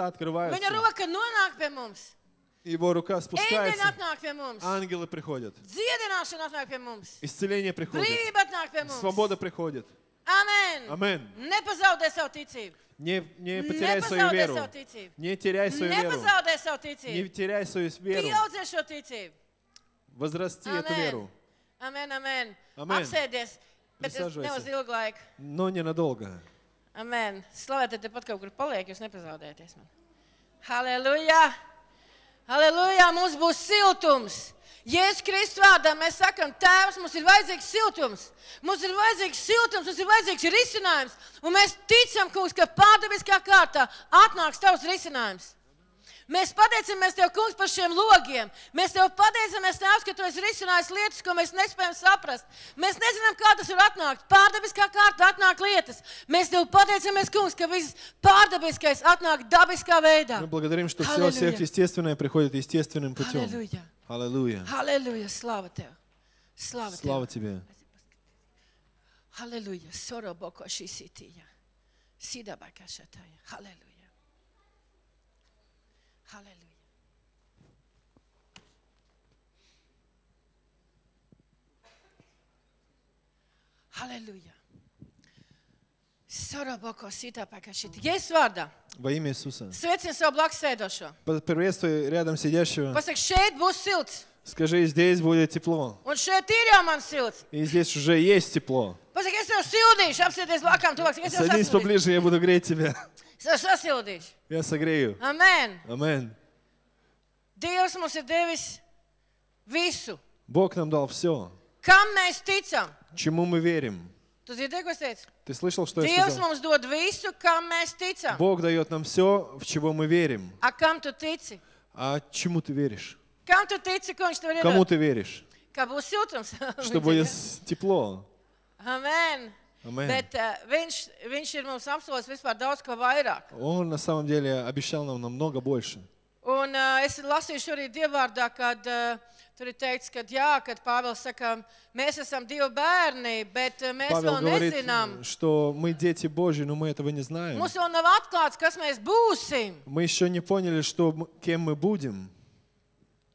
уста открываются. Viņa Его рука спускается. Ангелы приходят. Исцеление приходит. Свобода приходит. Амин. Amen. Nepazaudē savu ticību. Не, не потеряй свою веру. Не теряй свою веру. Не теряй свою веру. Возрасти эту веру. Амин, амин, амин. Apsēdies, bet Присаживайся. ne Но ненадолго. Amen. Slavētiet, tepat kaut kur paliek, jūs nepazaudēties man. Halleluja! Halleluja! Mums būs siltums! Jēzus Kristus vārdā mēs sakām, Tēvs, mums ir vajadzīgs siltums, mums ir vajadzīgs siltums, mums ir vajadzīgs risinājums, un mēs ticam, kungs, ka pārdabiskā kārtā atnāks tavs risinājums. Mēs pateicamies Tev, Kungs, par šiem logiem. Mēs Tev pateicamies, Tēvs, ka Tu esi risinājis lietas, ko mēs nespējam saprast. Mēs nezinām, kā tas ir atnākt. Pārdabiskā kārta atnāk lietas. Mēs Tev pateicamies, Kungs, ka viss pārdabiskais atnāk dabiskā veidā. Мы nu, благодарим, что все Аллилуйя. сверхъестественное приходит естественным путем. Halleluja! Аллилуйя. Halleluja! Slāva Tev! Slāva Слава Tev! Тебе. Halleluja! Soroboko šī sitīja. Sidabaka šatāja. Halleluja! Hallelujah. Hallelujah. Есть варда. Во имя Иисуса. Святим своего благоседошего. Приветствуй рядом сидящего. Посак, шейд будет силц. Скажи, здесь будет тепло. Он šeit ir jau man И здесь уже есть тепло. Pasaki, es tev sildīšu, apsēties blakām, tuvāk. Садись поближе, я буду греть тебя. Tas sasildīs. Iesagrīju. Amen. Amen. Dievs mums ir devis visu. Бог нам дал все. Kam mēs ticam? Чему мы верим? Tu dzirdēji, ko es teicu? Ты слышал, что я Dievs сказал? mums dod visu, kam mēs ticam. Бог дает нам все, в чего мы верим. A kam tu tici? А чему ты веришь? Kam tu tici, ko viņš tev ir Кому iedod? ты веришь? Ka būs siltums. Что будет с- тепло. Amen. Amen. Bet uh, viņš, viņš ir mums apsolis vispār daudz ko vairāk. Он на самом деле обещал нам намного больше. Un uh, es lasīju šorīt dievvārdā, kad uh, tur ir teikts, ka jā, kad Pāvils saka, mēs esam divi bērni, bet uh, mēs Павел vēl говорит, nezinām. что мы дети Божьи, но мы этого не знаем. Mums vēl nav atklāts, kas mēs būsim. Мы еще не поняли, что, мы- кем мы будем.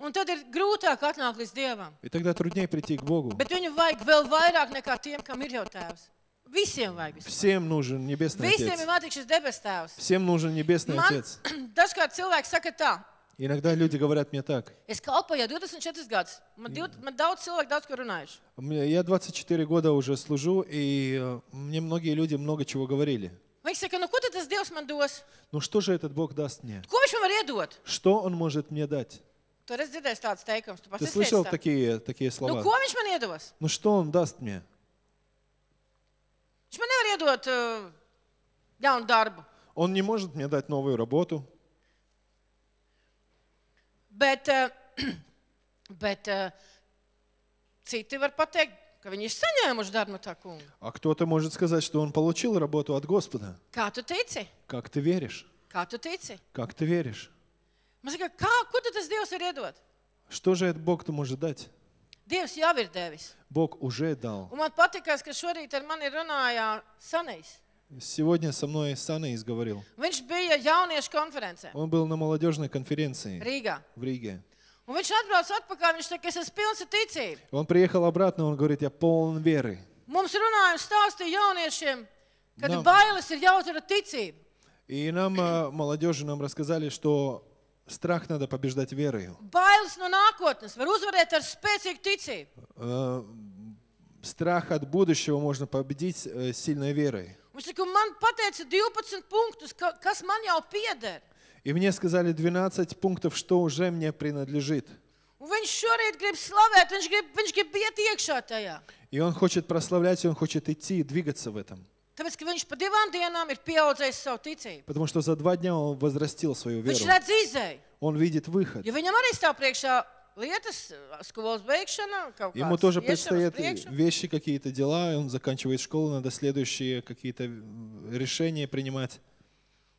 Un tad ir grūtāk atnākt līdz Dievam. И тогда труднее прийти к Богу. Bet viņu vajag vēl vairāk nekā tiem, kam ir jau tēvs. Visiem vajag vispār. Всем нужен Небесный Visiem ir Отец. vajadzīgs šis debes tēvs. Всем нужен Небесный Man Отец. dažkārt cilvēki saka tā, Иногда люди говорят мне так. es kalpoju jau 24 gadus. Man, div, man daudz cilvēku daudz ko runājuši. «Мне- Я 24 года уже служу, и э, мне многие люди много чего говорили. Viņi saka, nu ko tad tas Dievs man dos? Ну что же этот Бог даст мне? Ko viņš man var iedot? Что Он может мне дать? Ты раз dzirdēsi tādas teikumus, tu Ты слышал там. такие, такие слова? Ну, ko viņš man iedos? Ну, что он даст мне? Viņš man nevar iedot uh, jaunu darbu. Он не может мне дать новую работу. Bet, uh, bet uh, citi var pateikt, ka viņi ir saņēmuši darbu tā kunga. А кто-то может сказать, что он получил работу от Господа. Kā tu tici? Как ты веришь? Kā tu tici? Как ты веришь? Man saka, kā, kur tu tas Dievs var iedot? Что же этот Бог-то может дать? Dievs jau ir devis. Бог уже дал. Un man patikās, ka šorīt ar mani runājā Sanejs. Сегодня со мной Санейс говорил. Viņš bija jauniešu konferencē Он был на молодежной конференции Rīgā. в Риге. Un viņš atbrauc atpakaļ, viņš saka, es esmu pilns ar ticību. Он приехал обратно, он говорит, я полон веры. Mums runājums stāstīja jauniešiem, ka Nav. bailes ir jāuzvar ar ticību. И нам, э, молодежи, нам рассказали, что Страх надо побеждать верою. Байлс no nākotnes Вы uzvarēt ar spēcīgu ticību. Э, страх от будущего можно победить э, сильной верой. Viņš saka, man pateica 12 пунктов, ka, ман man jau И мне сказали 12 пунктов, что уже мне принадлежит. Viņš šorīt grib slavēt, viņš grib, viņš grib iet iekšā tajā. И он хочет прославлять, и он хочет идти, двигаться в этом. Tāpēc, ka viņš pa divām dienām ir pieaudzējis savu ticību. Потому что за два дня он возрастил свою веру. Viņš redz izēju. Он видит выход. Jo viņam arī stāv priekšā Lietas, skolas beigšana, kaut Ему тоже предстоят вещи, какие-то дела, он заканчивает школу, надо следующие какие-то решения принимать.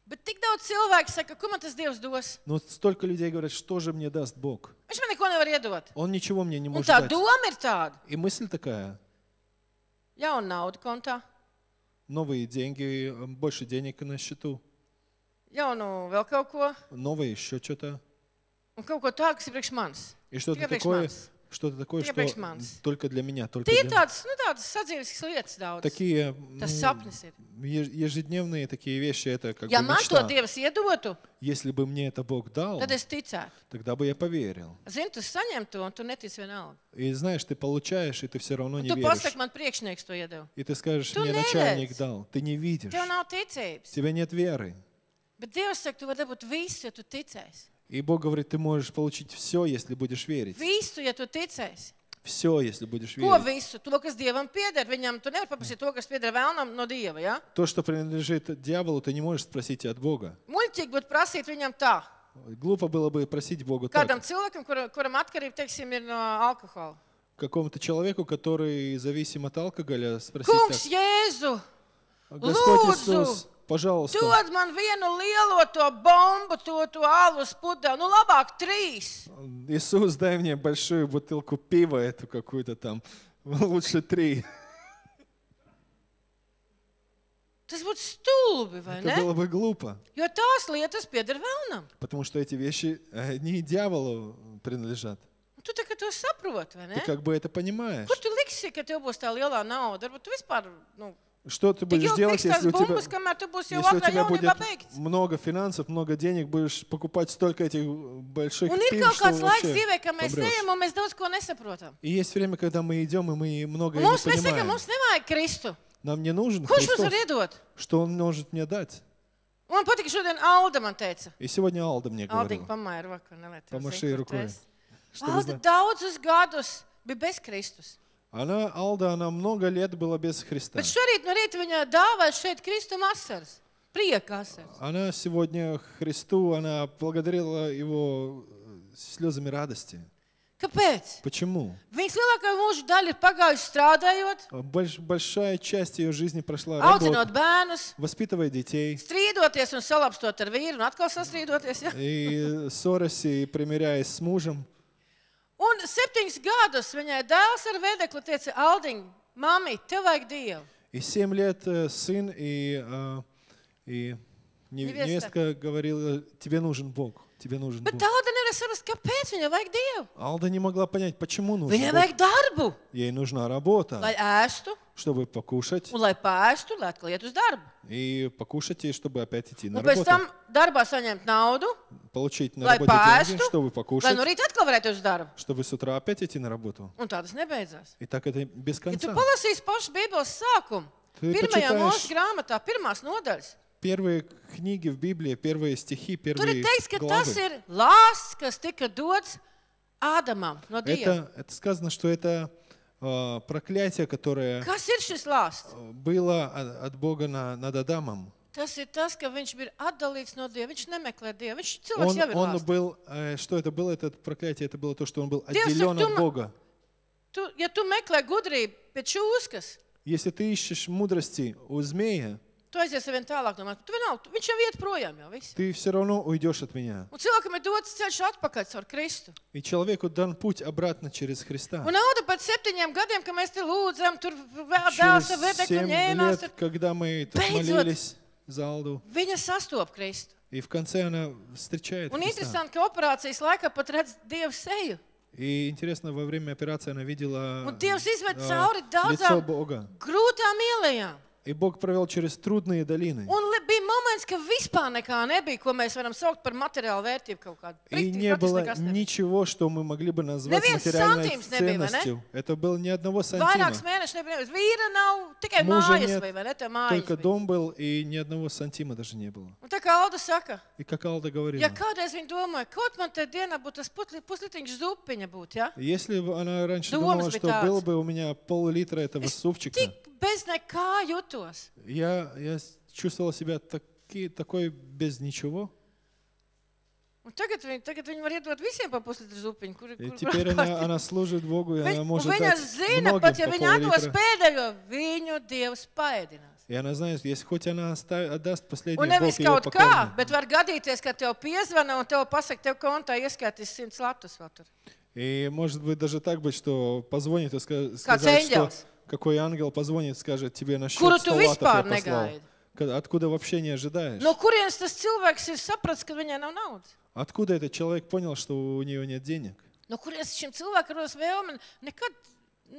Bet tik daudz cilvēku saka, ko man tas Dievs dos? Но столько людей говорят, что же мне даст Бог? Viņš man neko nevar iedot. Он ничего мне не Un может tā doma ir tāda. И мысль такая. Jauna nauda kontā. Новые деньги, э, больше денег на счету. Я, vēl kaut ko. Новое еще что-то. Ну, какого? Так, tādu, И что-то такое, manis. Что-то такое, Iepriekš что manis. только для меня, только Tie ir для tādas, nu, tādas sadzīves lietas daudz. Такие Tas sapnis ir. ну, е- ежедневные такие вещи, это как Ja бы man to mечта. Dievs iedotu, Если бы мне это Бог дал, tad es ticētu. тогда бы я поверил. Zini, tu saņem to, un tu netici vienaldi. И знаешь, ты получаешь, и ты все равно Un не tu веришь. pasaki, man priekšnieks to iedeva. И ты скажешь, Ты мне не начальник веришь. дал. Ты не видишь. Tev nav ticības. Тебя нет веры. Bet Dievs saka, tu vari dabūt visu, ja tu ticēsi. И Бог говорит, ты можешь получить все, если будешь верить. Visu, ja tu ticēsi. Все, если будешь Ko верить. visu? To, kas Dievam pieder, viņam tu nevari paprasīt to, kas педер vēlnam no Dieva, я. То, что принадлежит дьяволу, ты не можешь спросить от Бога. Мультик будет просить виням та. Глупо было бы просить Бога kādam так. cilvēkam, kura, kuram atkarība, teiksim, ir no Какому-то человеку, который зависим от алкоголя, спросить Kungs, так. Jēzu, Господь Иисус, пожалуйста. Dod man vienu lielo to бомбу, to, to алус пудел. Ну, лабак, трīs. Иисус, дай мне большую бутылку пива эту какую-то там. Лучше три. Tas būtu stulbi, vai Это ne? было бы глупо, Jo tās lietas pieder vēlnam. потому что эти вещи э, не дьяволу принадлежат. Un nu, Tu tagad to saproti, vai ne? Ты как бы это понимаешь. Kur tu liksi, ka tev būs tā lielā nauda? Varbūt tu vispār nu, Что ты будешь делать, если у, тебя, а если у тебя будет много финансов, много денег, будешь покупать столько этих больших пив, что вообще а а И есть время, когда мы идем, и мы многое не понимаем. Нам не нужен Христос, что Он может мне дать. Un patīk, šodien Alda man teica. Es jau viņai Alda man teicu. Aldiņa pamēra vakar, nelēt. Pamašīja rukoja. Alda daudzus gadus bija bez Kristus. Она, Алда, она много лет была без Христа. Bet šorīt no rīta viņa dāvāja šeit Kristum asaras, prieka asaras. Она сегодня Христу, она благодарила Его слезами радости. Kāpēc? Почему? Viņas lielākā mūža daļa ir pagājusi strādājot. Больш, большая часть ее жизни прошла Audzinot bērnus. Воспитывая детей. Strīdoties un salapstot ar vīru un atkal sastrīdoties. Ja? И ссорясь и примиряясь с мужем. Un septiņus gadus viņai dēls ar vedekli teica, Aldiņ, mami, tev vajag Dievu. И семь лет сын и, и невестка, невестка говорила, тебе нужен Бог. Тебе нужен Bet Бог. Alda nevar saprast, kāpēc viņai vajag Dievu. Алда не могла понять, почему нужен Viņai Бог. vajag darbu, Ей нужна работа, lai ēstu, чтобы покушать. Un, lai pēstu, lai atkal iet uz darbu. И покушать, и чтобы опять идти на Un, работу. pēc tam darbā saņemt naudu. Получить на lai работе pēstu, деньги, чтобы lai покушать, no rīta atkal varētu uz darbu. чтобы с утра опять идти на работу. Un tā tas nebeidzās. И так это без Ja tu конца. palasīsi pašu Bībeles sākumu, Tu pirmajā mūsu почитаешь grāmatā, pirmās nodaļas, первые книги в Библии, первые стихи, tur ir первые teikts, ka tas главы. ir lāsts, kas tika dots Ādamam no Dieva. Это, это сказано, что это Э, проклятие, которое э, было от Бога над Адамом. Tas ir tas, ka viņš bija atdalīts no Dieva. Viņš nemeklē Dievu. Viņš cilvēks он, jau ir он был, э, что это было, это проклятие, это было то, что он был отделен от Бога. Tu, ja tu meklē gudrību pēc čūskas, если ты ищешь мудрости у змея, Tu aizies vien tālāk no manis. Tu vienalga, viņš jau iet projām. Jau, viss. Ты все равно уйдешь от меня. Un cilvēkam ir dots ceļš atpakaļ caur Kristu. И человеку дан путь обратно через Христа. Un nauda pat septiņiem gadiem, ka mēs te lūdzam, tur vēdās, Через vēdēkļu семь ņēmās. лет, Tur... когда мы тут Beidzot. молились за Алду, Viņa sastop Kristu. и в конце она встречает Un Христа. interesanti, ka operācijas laikā pat redz Dievu seju. И интересно, во время операции она видела Un Dievs izved э, cauri daudzām лицо Бога. grūtām ielējām. И Бог провел через трудные долины. Он bija moments, ka vispār nekā nebija, ko mēs varam saukt par материальную vērtību kaut kādu. И не было ничего, что мы могли бы назвать Neviens материальной ценностью. Nebija, Это было ни одного сантима. Vairāks mēnešus nebija. Vīra nav, tikai Мужа mājas нет, bija, vai ne? Tev mājas только bija. дом был, и ни одного сантима даже не было. Un tā kā Alda saka, И как Алда говорила, ja kādreiz viņa domāja, kaut man te dienā būtu tas putli- puslitiņš zupiņa būtu, ja? если бы она раньше Думал думала, бы что так. был бы у меня пол-литра этого супчика, Tik bez nekā jutos. я, я с- чувствовала себя таки, такой без ничего. Ну, так так это, это не по после И теперь она, она служит Богу, и она может дать многим И она знает, если хоть она отдаст последнюю, Бог nevis kaut kā, bet var gadīties, ka tev piezvana un tev pasaka, tev kontā ieskaitīs simts latus vēl tur. И может быть даже так быть, что позвонит и скажет, что какой ангел позвонит, скажет тебе на счет 100 латов я послал. Откуда вообще не ожидаешь? no kurienes tas cilvēks ir sapratis, ka viņai nav naudas? Откуда этот человек понял, что у нее нет денег? No kurienes šim cilvēkam rodas vēlme nekad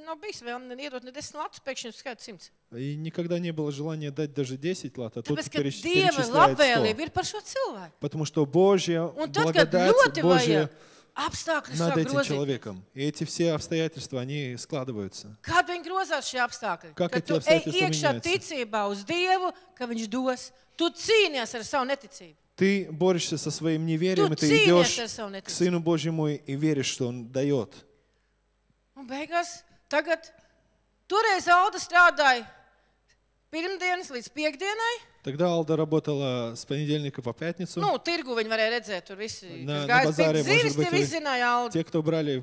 nav bijis vēlme iedot ne 10 latus, pēkšņi skaits 100. И никогда не было желания дать даже 10 лат, а тут Tāpēc, ka переч- Dieva перечисляет 100. labvēlība ir par šo cilvēku. Потому что Божья Un tad, kad благодать, ļoti Божья vajag, Apstākļi над этим grozīt. человеком. И эти все обстоятельства, они складываются. Kad viņi grozās šie apstākļi? Как Kad эти tu ej обстоятельства iekšā меняются? ticībā uz Dievu, ka viņš dos, tu cīnies ar savu neticību. Ты борешься со своим неверием, и ты Тут идешь ценишься, Савнет. к Сыну Божьему и веришь, что Он дает. Un beigās, tagad, toreiz Alda strādāja pirmdienas līdz piekdienai, Тогда Алда работала с понедельника по пятницу. Ну, tirgu viņi varēja redzēt, tur visi, на, на базаре gāja bāzārē, pēc может zivis, Те, кто брали,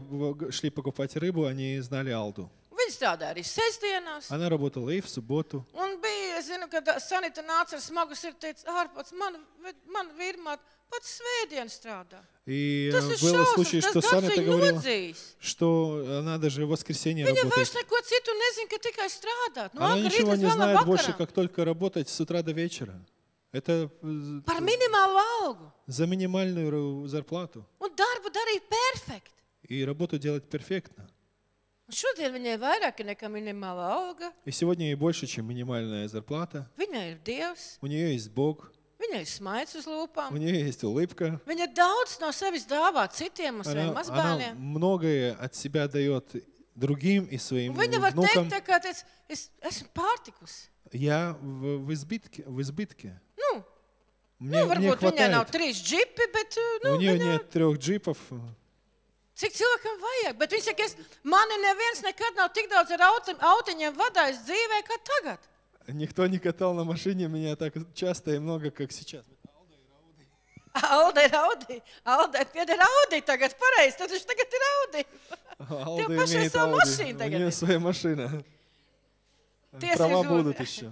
шли покупать рыбу, они знали Алду. Viņa strādāja arī sestdienās. Она работала и в субботу. Un bija, es zinu, ka tā Sanita nāca ar smagu sirdi, teica, ārpats, man, man virmāt, pats svētdien strādā. И Tas ir было šausmas, случай, tas что gads Саня viņu говорила, nodzīs. что она даже в воскресенье Viņa vairs работает. neko citu nezina, ka tikai strādāt. No Она vakar ничего rīta не līdz знает vēlam больше, vakaram. как только работать с утра до вечера. Это э, Par minimālu algu. за минимальную зарплату. Un darbu darīja perfekti. И работу делать перфектно. Un šodien viņai ir vairāk nekā minimālā alga. И сегодня ей больше, чем минимальная зарплата. Viņai ir Dievs, У нее есть Бог, viņai ir smaids uz у lūpām. нее есть улыбка. Viņa daudz no sevis dāvā citiem, uz saviem Она, она mazbērniem. многое от себя дает другим и Un своим Viņa var внукам. teikt, tā kā teic, es esmu pārtikusi. Я в, в избитке, в избытке. Nu, Мне, nu, мне varbūt viņai nav хватает. трīs džipi, bet uh, nu, У нее viņa, нет трех джипов, Cik cilvēkam vajag? Bet viņš saka, es, mani neviens nekad nav tik daudz ar auti, autiņiem vadājis dzīvē, kā tagad. Никто не катал на машине меня так часто и много, как сейчас. Alde ir Audi. Alde pieder Audi tagad, pareizi. Tad viņš tagad ir Audi. Alde Tev pašai savu mašīnu tagad. Viņai savu mašīnu. Права будут еще.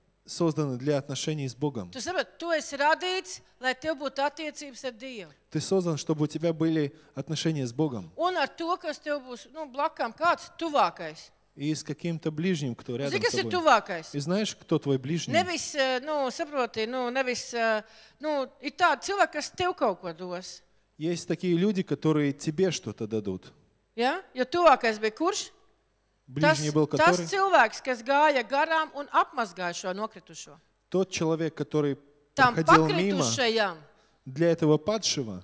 созданы для отношений с Богом. Tu saproti, tu esi radīts, lai tev būtu attiecības ar Dievu. Ты создан, чтобы у тебя были отношения с Богом. Un ar to, kas tev būs nu, blakām, kāds tuvākais. И с каким-то ближним, кто рядом Zini, с kas ir тобой. tuvākais? И знаешь, кто твой ближний? Nevis, eh, nu, saproti, nu, nevis, eh, nu, ir tādi cilvēki, kas tev kaut ko dos. Есть такие люди, которые тебе что-то дадут. Ja? Jo tuvākais bija kurš? Tas, был, который... tas cilvēks, kas gāja garām un apmazgāja šo nokritušo. Тот человек, который Там мимо, для этого падшего,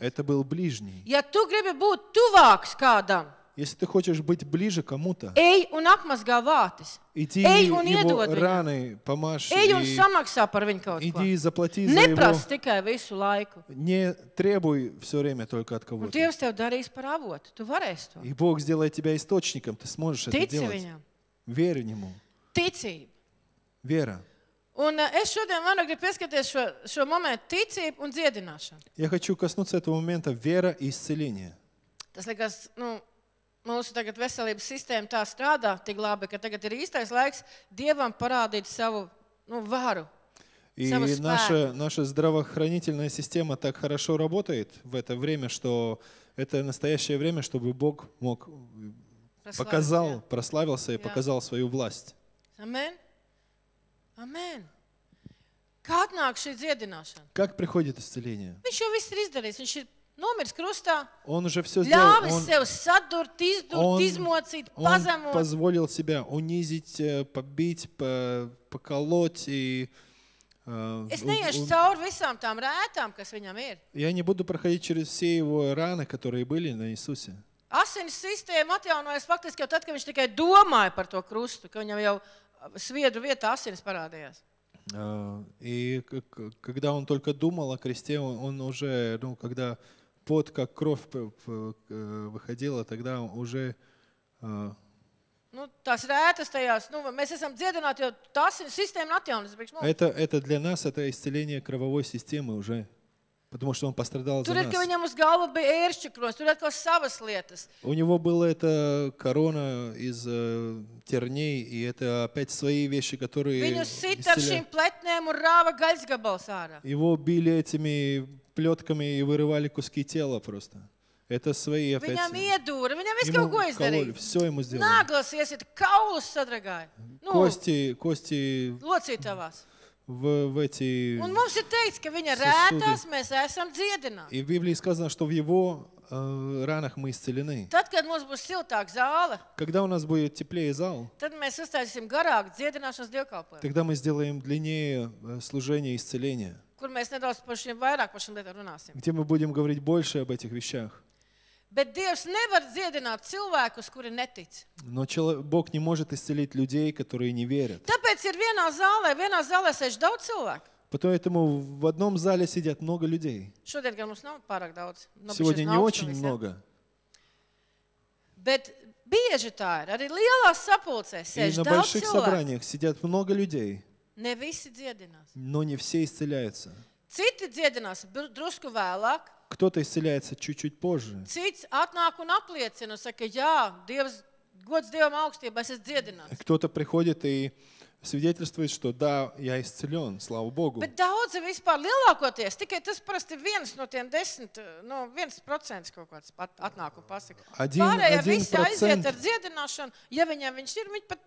это был ближний. Ja tu gribi būt tuvāks kādam, Если ты хочешь быть ближе кому-то, ej un apmazgā vātis. Иди ej un его iedod viņam. раны помажь. Ej un и samaksā par viņu kaut ko. Иди и заплати за его. Neprast tikai visu laiku. Не требуй все время только от Un кого-то. Dievs tev darīs par avotu. Tu varēsi to. И Бог сделает тебя источником, ты сможешь это Tici делать. viņam. Верь в Нему. Ticība. Вера. Un eh, es šodien vairāk gribu pieskarties šo, šo momentu ticību un dziedināšanu. Я хочу коснуться этого момента – вера и исцеление. Tas liekas, nu, mūsu veselības sistēma tā strādā tik labi, ka tagad ir īstais laiks Dievam parādīt savu nu, varu. И наша, наша здравоохранительная система так хорошо работает в это время, что это настоящее время, чтобы Бог мог показал, прославился и показал свою власть. Аминь. Аминь. Как приходит исцеление? Nomirst krustā. Он уже все сделал. Он, sev sadurt, izdurt, он, izmocīt, он pazemot. позволил себя унизить, побить, по, поколоть и Es neiešu cauri visām tām rētām, kas viņam ir. Я не буду проходить через все его раны, которые были на Иисусе. Asins sistēma atjaunojas faktiski jau tad, kad viņš tikai domāja par to krustu, ka viņam jau sviedru vietā asins parādījās. Uh, и когда он только думал о кресте, он, он уже, ну, когда uh, пот, как кровь э, выходила, тогда уже... Ну, а, tās rētas tajās, nu, mēs esam dziedināti, jo tās sistēma atjaunas. Это, это для нас, это исцеление крововой системы уже. Потому что он пострадал Tur за нас. У него была эта корона из э, терней, и это опять свои вещи, которые... Его били этими плетками и вырывали куски тела просто. Это свои опять. Viņam iedūra, viņam viss kaut ko izdarīja. Все ему сделали. Naglas iesiet, kaulus sadragāja. Nu, кости, кости. Locītavās. В, в эти Un mums ir teikts, ka viņa rētās mēs esam dziedināti. И в Библии сказано, что в его э, ранах мы исцелены. Tad, kad mums būs siltāk zāle, когда у нас будет теплее зал, tad mēs uztaisīsim garāku dziedināšanas dievkalpojumu. Тогда мы сделаем длиннее служение исцеления kur mēs nedaudz par šiem vairāk par šiem lietām runāsim. где мы будем говорить больше об этих вещах. Bet Dievs nevar dziedināt cilvēkus, kuri netic. Но чело- Бог не может исцелить людей, которые не верят. Tāpēc ir vienā zālē, vienā zālē sēž daudz cilvēku. Поэтому в одном зале сидят много людей. Šodien gan mums nav pārāk daudz. Nobijušies Сегодня не no augšas очень cilvēks, много. Ja? Bet bieži tā ir. Arī lielās sapulcēs И sēž на daudz больших cilvēku. собраниях сидят много людей. Не visi dziedinās. Но не все исцеляются. Citi dziedinās drusku vēlāk. Кто-то исцеляется чуть-чуть позже. Cits atnāk un apliecina, saka, jā, Dievs, gods Dievam augstībā, es esmu dziedināts. Кто-то приходит и свидетельствует, что да, я исцелен, слава Богу. Bet daudzi vispār lielākoties, tikai tas parasti viens no tiem desmit, no viens procents kaut kāds atnāk un pasaka. Один, Pārējie visi aiziet ar dziedināšanu, ja viņam viņš ir, viņi pat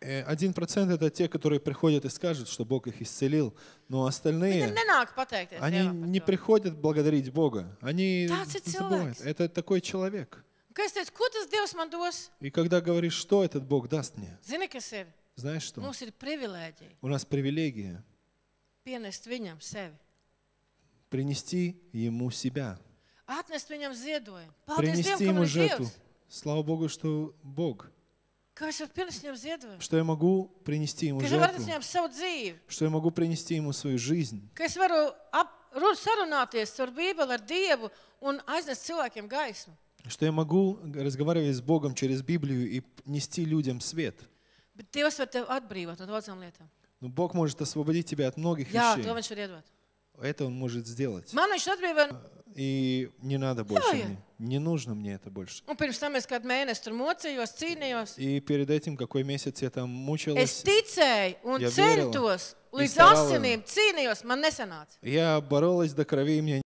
Э, один процент это те, которые приходят и скажут, что Бог их исцелил, но остальные, они не приходят благодарить Бога, они забывают. Это такой человек. И когда говоришь, что этот Бог даст мне, знаешь что? У нас привилегия принести Ему себя. Принести Ему жертву. Слава Богу, что Бог – что я могу принести ему жертву, что я могу принести ему свою жизнь, что я могу разговаривать с Богом через Библию и нести людям свет. Но Бог может освободить тебя от многих вещей. Это Он может сделать. И не надо больше мне. не нужно мне это больше. Un pirms tam es kādu mēnesi tur mocījos, cīnījos. И перед этим какой месяц я там мучилась. Es ticēju un я верила. centos, līdz stāvēju. asinīm cīnījos, man nesanāca. Я боролась до крови, и мне